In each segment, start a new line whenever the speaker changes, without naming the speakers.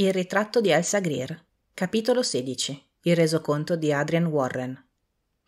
Il ritratto di Elsa Greer. Capitolo 16. Il resoconto di Adrian Warren.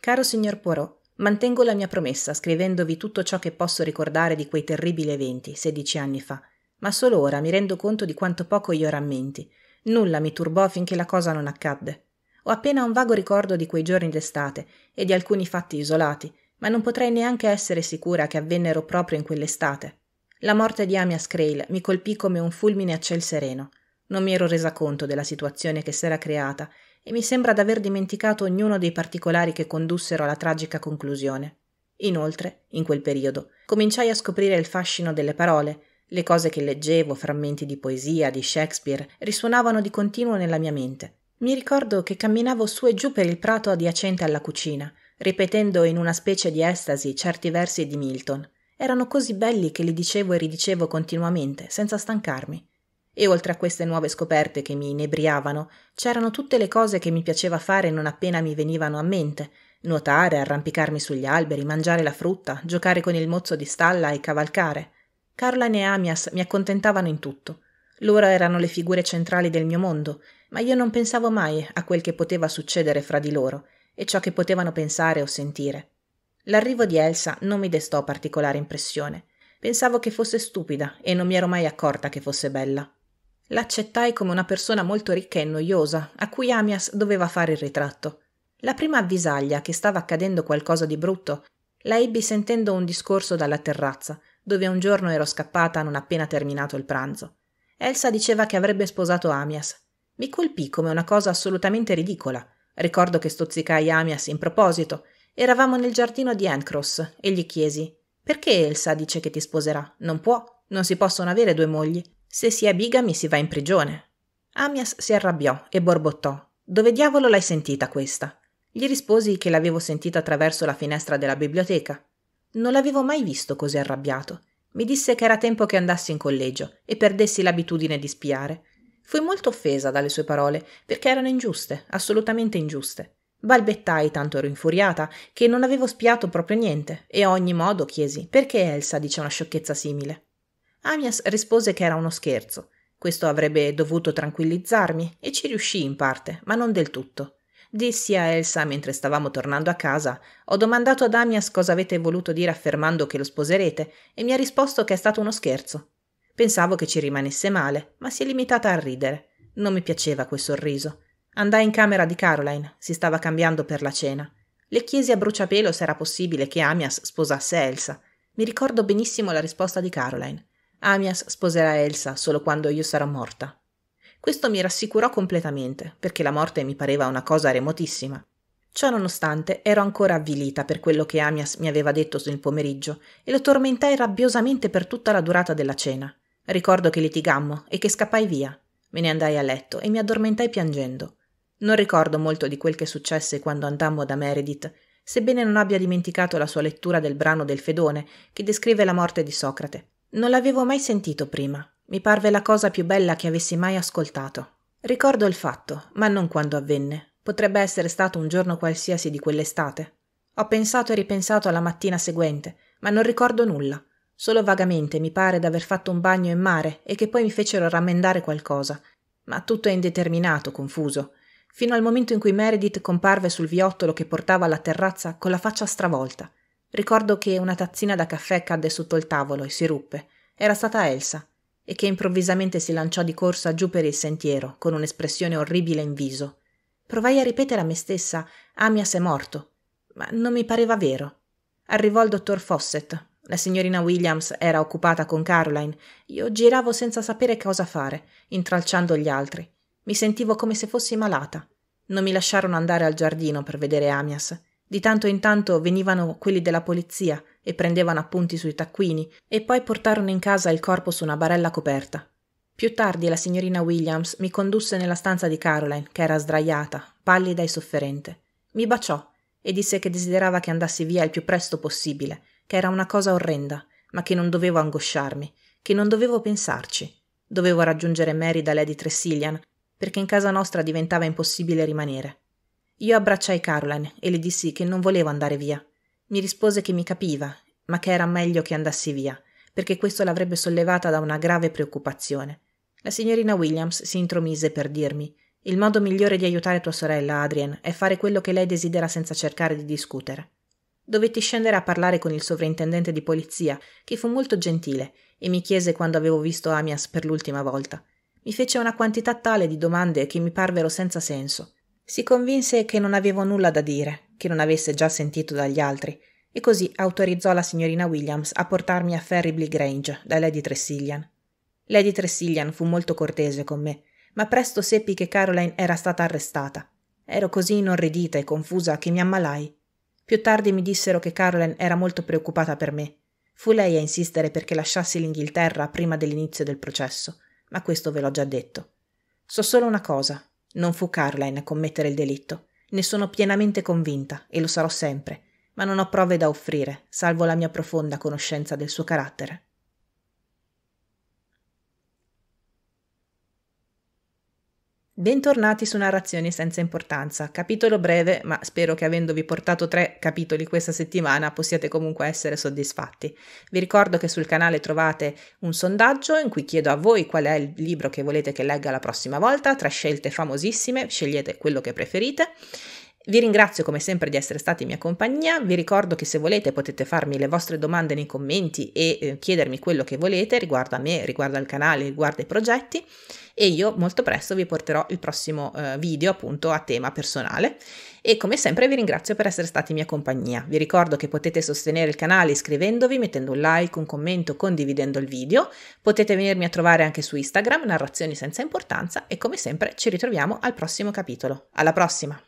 Caro signor Poirot, mantengo la mia promessa scrivendovi tutto ciò che posso ricordare di quei terribili eventi, 16 anni fa, ma solo ora mi rendo conto di quanto poco io rammenti. Nulla mi turbò finché la cosa non accadde. Ho appena un vago ricordo di quei giorni d'estate e di alcuni fatti isolati, ma non potrei neanche essere sicura che avvennero proprio in quell'estate. La morte di Amia Scrail mi colpì come un fulmine a ciel sereno. Non mi ero resa conto della situazione che s'era creata e mi sembra d'aver dimenticato ognuno dei particolari che condussero alla tragica conclusione. Inoltre, in quel periodo, cominciai a scoprire il fascino delle parole, le cose che leggevo, frammenti di poesia, di Shakespeare, risuonavano di continuo nella mia mente. Mi ricordo che camminavo su e giù per il prato adiacente alla cucina, ripetendo in una specie di estasi certi versi di Milton. Erano così belli che li dicevo e ridicevo continuamente, senza stancarmi. E oltre a queste nuove scoperte che mi inebriavano, c'erano tutte le cose che mi piaceva fare non appena mi venivano a mente, nuotare, arrampicarmi sugli alberi, mangiare la frutta, giocare con il mozzo di stalla e cavalcare. Caroline e Amias mi accontentavano in tutto. Loro erano le figure centrali del mio mondo, ma io non pensavo mai a quel che poteva succedere fra di loro e ciò che potevano pensare o sentire. L'arrivo di Elsa non mi destò particolare impressione. Pensavo che fosse stupida e non mi ero mai accorta che fosse bella. L'accettai come una persona molto ricca e noiosa, a cui Amias doveva fare il ritratto. La prima avvisaglia che stava accadendo qualcosa di brutto la ebbi sentendo un discorso dalla terrazza, dove un giorno ero scappata non appena terminato il pranzo. Elsa diceva che avrebbe sposato Amias. Mi colpì come una cosa assolutamente ridicola. Ricordo che stuzzicai Amias in proposito. Eravamo nel giardino di Ancross e gli chiesi: Perché Elsa dice che ti sposerà? Non può, non si possono avere due mogli. Se si è bigami si va in prigione. Amias si arrabbiò e borbottò. Dove diavolo l'hai sentita questa? Gli risposi che l'avevo sentita attraverso la finestra della biblioteca. Non l'avevo mai visto così arrabbiato. Mi disse che era tempo che andassi in collegio e perdessi l'abitudine di spiare. Fui molto offesa dalle sue parole, perché erano ingiuste, assolutamente ingiuste. Balbettai tanto ero infuriata che non avevo spiato proprio niente e a ogni modo chiesi perché Elsa dice una sciocchezza simile. Amias rispose che era uno scherzo. Questo avrebbe dovuto tranquillizzarmi e ci riuscì in parte, ma non del tutto. Dissi a Elsa mentre stavamo tornando a casa: Ho domandato ad Amias cosa avete voluto dire affermando che lo sposerete e mi ha risposto che è stato uno scherzo. Pensavo che ci rimanesse male, ma si è limitata a ridere. Non mi piaceva quel sorriso. Andai in camera di Caroline, si stava cambiando per la cena. Le chiesi a bruciapelo se era possibile che Amias sposasse Elsa. Mi ricordo benissimo la risposta di Caroline. Amias sposerà Elsa solo quando io sarò morta. Questo mi rassicurò completamente, perché la morte mi pareva una cosa remotissima. Ciò nonostante ero ancora avvilita per quello che Amias mi aveva detto nel pomeriggio e lo tormentai rabbiosamente per tutta la durata della cena. Ricordo che litigammo e che scappai via. Me ne andai a letto e mi addormentai piangendo. Non ricordo molto di quel che successe quando andammo da Meredith, sebbene non abbia dimenticato la sua lettura del brano del Fedone che descrive la morte di Socrate, non l'avevo mai sentito prima. Mi parve la cosa più bella che avessi mai ascoltato. Ricordo il fatto, ma non quando avvenne. Potrebbe essere stato un giorno qualsiasi di quell'estate. Ho pensato e ripensato alla mattina seguente, ma non ricordo nulla. Solo vagamente mi pare d'aver fatto un bagno in mare e che poi mi fecero rammendare qualcosa. Ma tutto è indeterminato, confuso. Fino al momento in cui Meredith comparve sul viottolo che portava alla terrazza con la faccia stravolta. Ricordo che una tazzina da caffè cadde sotto il tavolo e si ruppe. Era stata Elsa, e che improvvisamente si lanciò di corsa giù per il sentiero, con un'espressione orribile in viso. Provai a ripetere a me stessa Amias è morto, ma non mi pareva vero. Arrivò il dottor Fawcett. La signorina Williams era occupata con Caroline. Io giravo senza sapere cosa fare, intralciando gli altri. Mi sentivo come se fossi malata. Non mi lasciarono andare al giardino per vedere Amias. Di tanto in tanto venivano quelli della polizia e prendevano appunti sui taccuini e poi portarono in casa il corpo su una barella coperta. Più tardi la signorina Williams mi condusse nella stanza di Caroline, che era sdraiata, pallida e sofferente. Mi baciò e disse che desiderava che andassi via il più presto possibile, che era una cosa orrenda, ma che non dovevo angosciarmi, che non dovevo pensarci. Dovevo raggiungere Mary da Lady Tressilian, perché in casa nostra diventava impossibile rimanere. Io abbracciai Caroline e le dissi che non volevo andare via. Mi rispose che mi capiva, ma che era meglio che andassi via, perché questo l'avrebbe sollevata da una grave preoccupazione. La signorina Williams si intromise per dirmi il modo migliore di aiutare tua sorella, Adrien, è fare quello che lei desidera senza cercare di discutere. Dovetti scendere a parlare con il sovrintendente di polizia, che fu molto gentile, e mi chiese quando avevo visto Amias per l'ultima volta. Mi fece una quantità tale di domande che mi parvero senza senso. Si convinse che non avevo nulla da dire, che non avesse già sentito dagli altri, e così autorizzò la signorina Williams a portarmi a Ferribly Grange da Lady Tressilian. Lady Tressilian fu molto cortese con me, ma presto seppi che Caroline era stata arrestata. Ero così inorridita e confusa che mi ammalai. Più tardi mi dissero che Caroline era molto preoccupata per me. Fu lei a insistere perché lasciassi l'Inghilterra prima dell'inizio del processo, ma questo ve l'ho già detto. So solo una cosa, non fu Caroline a commettere il delitto. Ne sono pienamente convinta e lo sarò sempre, ma non ho prove da offrire, salvo la mia profonda conoscenza del suo carattere. Bentornati su Narrazioni senza importanza, capitolo breve, ma spero che avendovi portato tre capitoli questa settimana possiate comunque essere soddisfatti. Vi ricordo che sul canale trovate un sondaggio in cui chiedo a voi qual è il libro che volete che legga la prossima volta, tra scelte famosissime, scegliete quello che preferite vi ringrazio come sempre di essere stati in mia compagnia, vi ricordo che se volete potete farmi le vostre domande nei commenti e eh, chiedermi quello che volete riguardo a me, riguardo al canale, riguardo ai progetti e io molto presto vi porterò il prossimo eh, video appunto a tema personale e come sempre vi ringrazio per essere stati in mia compagnia. Vi ricordo che potete sostenere il canale iscrivendovi, mettendo un like, un commento, condividendo il video, potete venirmi a trovare anche su Instagram, narrazioni senza importanza e come sempre ci ritroviamo al prossimo capitolo. Alla prossima!